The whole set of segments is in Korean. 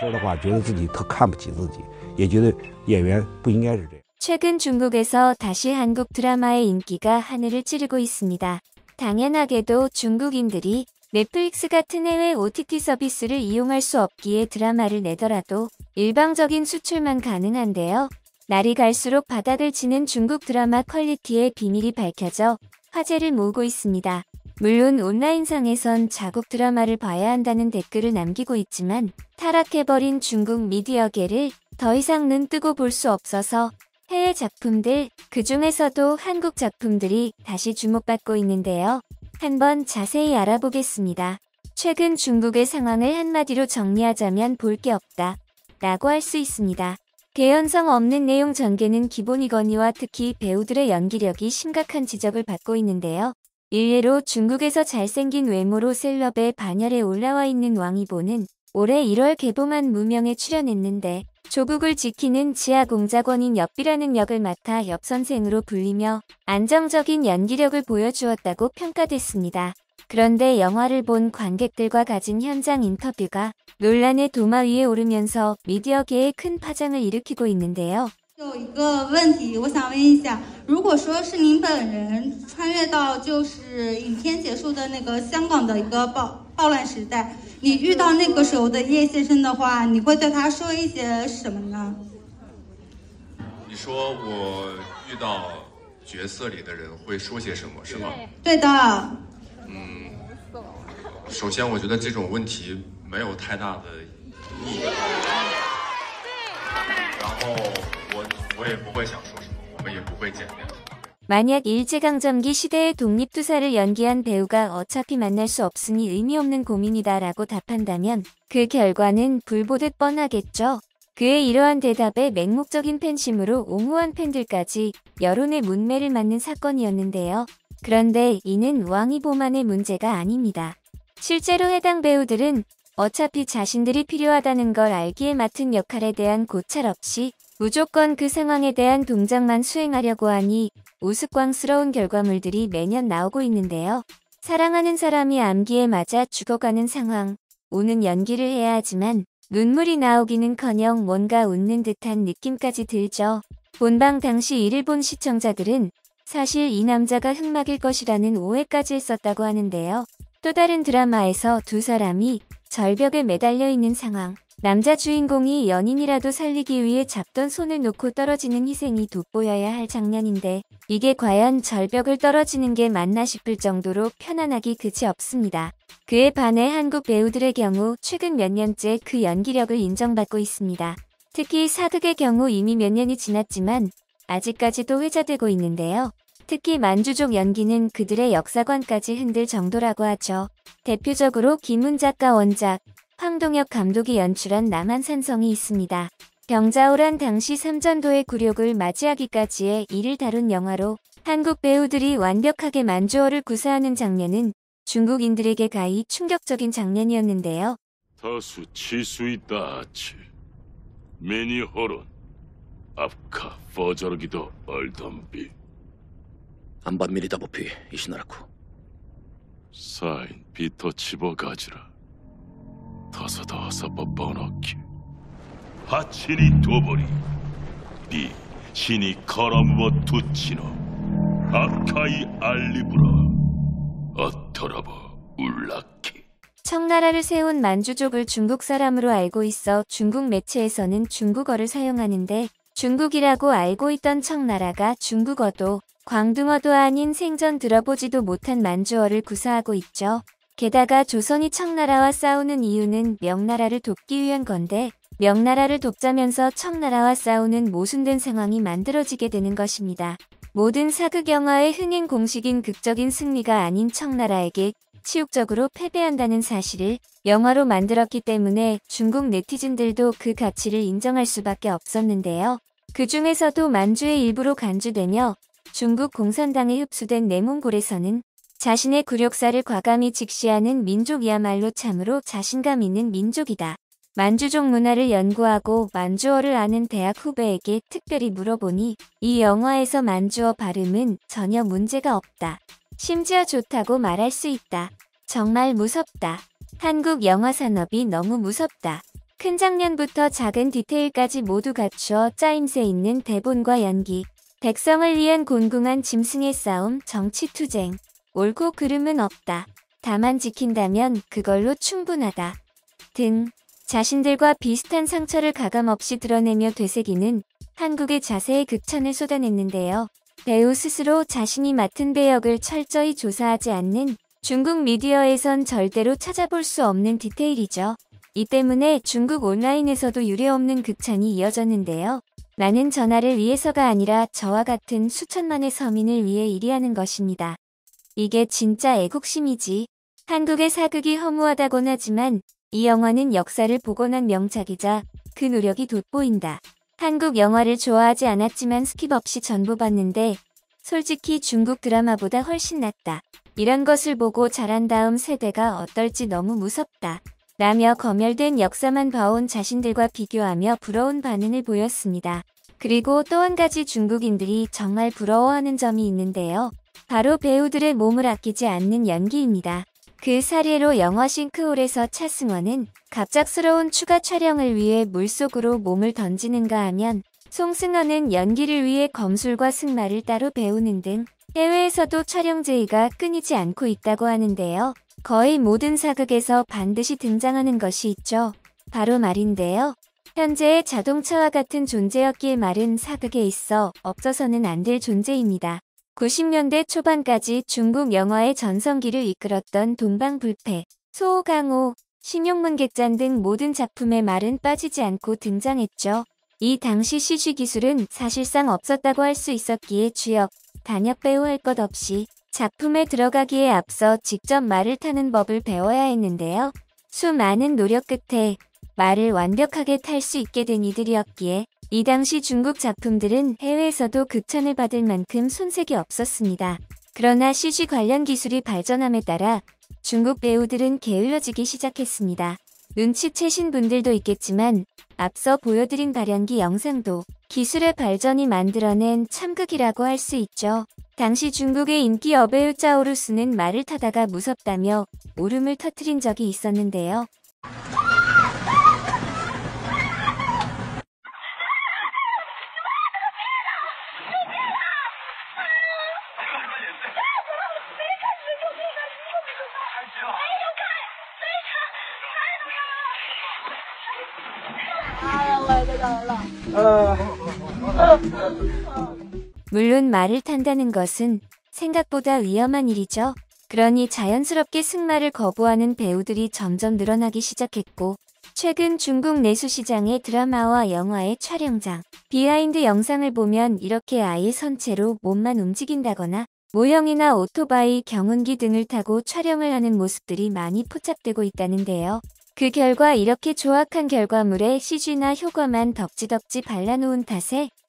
说的话，觉得自己特看不起自己，也觉得演员不应该是这样。 최근 중국에서 다시 한국 드라마의 인기가 하늘을 찌르고 있습니다. 당연하게도 중국인들이 넷플릭스 같은 해외 OTT 서비스를 이용할 수 없기에 드라마를 내더라도 일방적인 수출만 가능한데요. 날이 갈수록 바닥을 치는 중국 드라마 퀄리티의 비밀이 밝혀져 화제를 모으고 있습니다. 물론 온라인상에선 자국 드라마를 봐야 한다는 댓글을 남기고 있지만 타락해버린 중국 미디어계를 더 이상 눈 뜨고 볼 수 없어서 해외 작품들, 그 중에서도 한국 작품들이 다시 주목받고 있는데요. 한번 자세히 알아보겠습니다. 최근 중국의 상황을 한마디로 정리하자면 볼 게 없다. 라고 할 수 있습니다. 개연성 없는 내용 전개는 기본이거니와 특히 배우들의 연기력이 심각한 지적을 받고 있는데요. 일례로 중국에서 잘생긴 외모로 셀럽의 반열에 올라와 있는 왕이보는 올해 1월 개봉한 무명에 출연했는데 조국을 지키는 지하 공작원인 엽비라는 역을 맡아 엽선생으로 불리며 안정적인 연기력을 보여주었다고 평가됐습니다. 그런데 영화를 본 관객들과 가진 현장 인터뷰가 논란의 도마 위에 오르면서 미디어계에 큰 파장을 일으키고 있는데요. 有一个问题，我想问一下：如果说是您本人穿越到就是影片结束的那个香港的一个暴暴乱时代，你遇到那个时候的叶先生的话，你会对他说一些什么呢？你说我遇到角色里的人会说些什么，是吗？对的。嗯，首先我觉得这种问题没有太大的意义。然后。뭐 만약 일제강점기 시대의 독립투사를 연기한 배우가 어차피 만날 수 없으니 의미 없는 고민이다 라고 답한다면 그 결과는 불보듯 뻔하겠죠. 그의 이러한 대답에 맹목적인 팬심으로 옹호한 팬들까지 여론의 문매를 맞는 사건이었는데요. 그런데 이는 왕이 보만의 문제가 아닙니다. 실제로 해당 배우들은 어차피 자신들이 필요하다는 걸 알기에 맡은 역할에 대한 고찰 없이 무조건 그 상황에 대한 동작만 수행하려고 하니 우스꽝스러운 결과물들이 매년 나오고 있는데요. 사랑하는 사람이 암기에 맞아 죽어가는 상황, 우는 연기를 해야 하지만 눈물이 나오기는커녕 뭔가 웃는 듯한 느낌까지 들죠. 본방 당시 이를 본 시청자들은 사실 이 남자가 흑막일 것이라는 오해까지 했었다고 하는데요. 또 다른 드라마에서 두 사람이 절벽에 매달려 있는 상황. 남자 주인공이 연인이라도 살리기 위해 잡던 손을 놓고 떨어지는 희생이 돋보여야 할 장면인데 이게 과연 절벽을 떨어지는 게 맞나 싶을 정도로 편안하기 그치 없습니다. 그에 반해 한국 배우들의 경우 최근 몇 년째 그 연기력을 인정받고 있습니다. 특히 사극의 경우 이미 몇 년이 지났지만 아직까지도 회자되고 있는데요. 특히 만주족 연기는 그들의 역사관까지 흔들 정도라고 하죠. 대표적으로 김훈 작가 원작 황동혁 감독이 연출한 남한산성이 있습니다. 병자호란 당시 삼전도의 굴욕을 맞이하기까지의 이를 다룬 영화로 한국 배우들이 완벽하게 만주어를 구사하는 장면은 중국인들에게 가히 충격적인 장면이었는데요. 다수 칠수 있다치 아 매니 허론 앞카 버저르기도 얼덤비 안반미리다 보피 이시나라쿠 사인 비터 집어가지라 cosa d o s 하치니 도보리, 니 신이 커럼버 두치노, 아카이 알리브라, 어터러버 울라키. 청나라를 세운 만주족을 중국 사람으로 알고 있어 중국 매체에서는 중국어를 사용하는데 중국이라고 알고 있던 청나라가 중국어도 광둥어도 아닌 생전 들어보지도 못한 만주어를 구사하고 있죠. 게다가 조선이 청나라와 싸우는 이유는 명나라를 돕기 위한 건데 명나라를 돕자면서 청나라와 싸우는 모순된 상황이 만들어지게 되는 것입니다. 모든 사극 영화의 흥행 공식인 극적인 승리가 아닌 청나라에게 치욕적으로 패배한다는 사실을 영화로 만들었기 때문에 중국 네티즌들도 그 가치를 인정할 수밖에 없었는데요. 그 중에서도 만주의 일부로 간주되며 중국 공산당에 흡수된 내몽골에서는 자신의 굴욕사를 과감히 직시하는 민족이야말로 참으로 자신감 있는 민족이다. 만주족 문화를 연구하고 만주어를 아는 대학 후배에게 특별히 물어보니 이 영화에서 만주어 발음은 전혀 문제가 없다. 심지어 좋다고 말할 수 있다. 정말 무섭다. 한국 영화 산업이 너무 무섭다. 큰 장면부터 작은 디테일까지 모두 갖추어 짜임새 있는 대본과 연기, 백성을 위한 곤궁한 짐승의 싸움, 정치 투쟁, 옳고 그름은 없다. 다만 지킨다면 그걸로 충분하다. 등 자신들과 비슷한 상처를 가감없이 드러내며 되새기는 한국의 자세에 극찬을 쏟아냈는데요. 배우 스스로 자신이 맡은 배역을 철저히 조사하지 않는 중국 미디어에선 절대로 찾아볼 수 없는 디테일이죠. 이 때문에 중국 온라인에서도 유례없는 극찬이 이어졌는데요. 많은 전화를 위해서가 아니라 저와 같은 수천만의 서민을 위해 일이하는 것입니다. 이게 진짜 애국심이지. 한국의 사극이 허무하다곤 하지만 이 영화는 역사를 복원한 명작이자 그 노력이 돋보인다. 한국 영화를 좋아하지 않았지만 스킵 없이 전부 봤는데 솔직히 중국 드라마보다 훨씬 낫다. 이런 것을 보고 자란 다음 세대가 어떨지 너무 무섭다. 라며 검열된 역사만 봐온 자신들과 비교하며 부러운 반응을 보였습니다. 그리고 또 한 가지 중국인들이 정말 부러워하는 점이 있는데요. 바로 배우들의 몸을 아끼지 않는 연기입니다. 그 사례로 영화 싱크홀에서 차승원은 갑작스러운 추가 촬영을 위해 물속으로 몸을 던지는가 하면 송승헌은 연기를 위해 검술과 승마를 따로 배우는 등 해외에서도 촬영 제의가 끊이지 않고 있다고 하는데요. 거의 모든 사극에서 반드시 등장하는 것이 있죠. 바로 말인데요. 현재의 자동차와 같은 존재였기에 말은 사극에 있어 없어서는 안 될 존재입니다. 90년대 초반까지 중국 영화의 전성기를 이끌었던 동방불패, 소강호, 호 신용문객잔 등 모든 작품의 말은 빠지지 않고 등장했죠. 이 당시 CG 기술은 사실상 없었다고 할 수 있었기에 주역, 단역 배우 할 것 없이 작품에 들어가기에 앞서 직접 말을 타는 법을 배워야 했는데요. 수많은 노력 끝에 말을 완벽하게 탈 수 있게 된 이들이었기에 이 당시 중국 작품들은 해외에서도 극찬을 받을 만큼 손색이 없었습니다. 그러나 CG 관련 기술이 발전함에 따라 중국 배우들은 게을러지기 시작했습니다. 눈치채신 분들도 있겠지만 앞서 보여드린 발연기 영상도 기술의 발전이 만들어낸 참극이라고 할 수 있죠. 당시 중국의 인기 어배우 짜오루스는 말을 타다가 무섭다며 울음을 터뜨린 적이 있었는데요. 물론 말을 탄다는 것은 생각보다 위험한 일이죠. 그러니 자연스럽게 승마를 거부하는 배우들이 점점 늘어나기 시작했고 최근 중국 내수시장의 드라마와 영화의 촬영장, 비하인드 영상을 보면 이렇게 아예 선체로 몸만 움직인다거나 모형이나 오토바이, 경운기 등을 타고 촬영을 하는 모습들이 많이 포착되고 있다는데요. 그 결과 이렇게 조악한 결과물에 CG나 효과만 덕지덕지 발라놓은 탓에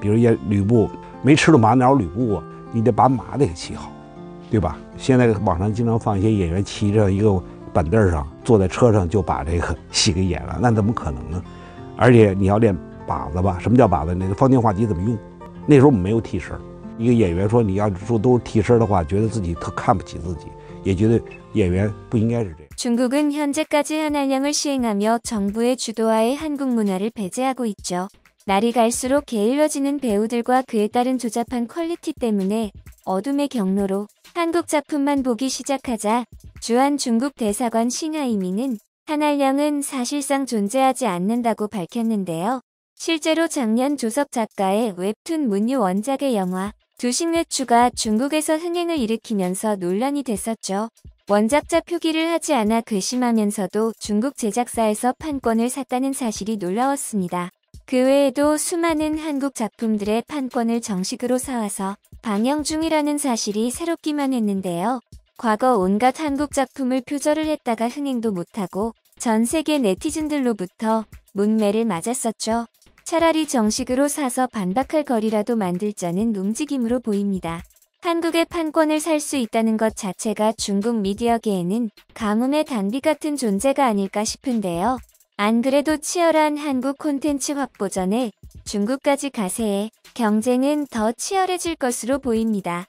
比如演吕布没吃住马哪有吕布啊？你得把马得给骑好，对吧？现在网上经常放一些演员骑着一个板凳上坐在车上就把这个戏给演了，那怎么可能呢？而且你要练靶子吧？什么叫靶子？那个方天画戟怎么用？那时候我们没有替身，一个演员说你要说都是替身的话，觉得自己特看不起自己，也觉得演员不应该是这样。中国은현재까지한한양을시행하며정부의주도하에한국문화를배제하고있죠 날이 갈수록 게을러지는 배우들과 그에 따른 조잡한 퀄리티 때문에 어둠의 경로로 한국 작품만 보기 시작하자 주한 중국 대사관 싱하이미는 한알량은 사실상 존재하지 않는다고 밝혔는데요. 실제로 작년 조석 작가의 웹툰 문유 원작의 영화 두식외추가 중국에서 흥행을 일으키면서 논란이 됐었죠. 원작자 표기를 하지 않아 괘씸하면서도 중국 제작사에서 판권을 샀다는 사실이 놀라웠습니다. 그 외에도 수많은 한국 작품들의 판권을 정식으로 사와서 방영 중이라는 사실이 새롭기만 했는데요. 과거 온갖 한국 작품을 표절을 했다가 흥행도 못하고 전 세계 네티즌들로부터 문매를 맞았었죠. 차라리 정식으로 사서 반박할 거리라도 만들자는 움직임으로 보입니다. 한국의 판권을 살 수 있다는 것 자체가 중국 미디어계에는 가뭄의 단비 같은 존재가 아닐까 싶은데요. 안 그래도 치열한 한국 콘텐츠 확보전에 중국까지 가세해 경쟁은 더 치열해질 것으로 보입니다.